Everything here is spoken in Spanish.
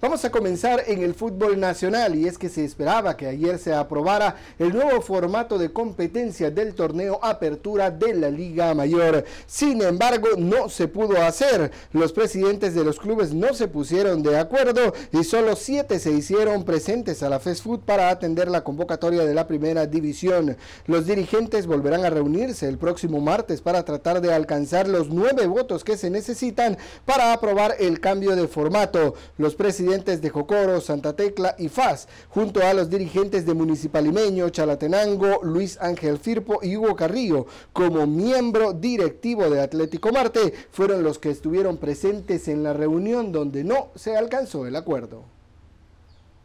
Vamos a comenzar en el fútbol nacional y es que se esperaba que ayer se aprobara el nuevo formato de competencia del torneo Apertura de la Liga Mayor. Sin embargo, no se pudo hacer. Los presidentes de los clubes no se pusieron de acuerdo y solo siete se hicieron presentes a la FESFUT para atender la convocatoria de la primera división. Los dirigentes volverán a reunirse el próximo martes para tratar de alcanzar los nueve votos que se necesitan para aprobar el cambio de formato. Los presidentes presidentes de Jocoro, Santa Tecla y FAS, junto a los dirigentes de Municipalimeño, Chalatenango, Luis Ángel Firpo y Hugo Carrillo, como miembro directivo de Atlético Marte, fueron los que estuvieron presentes en la reunión donde no se alcanzó el acuerdo.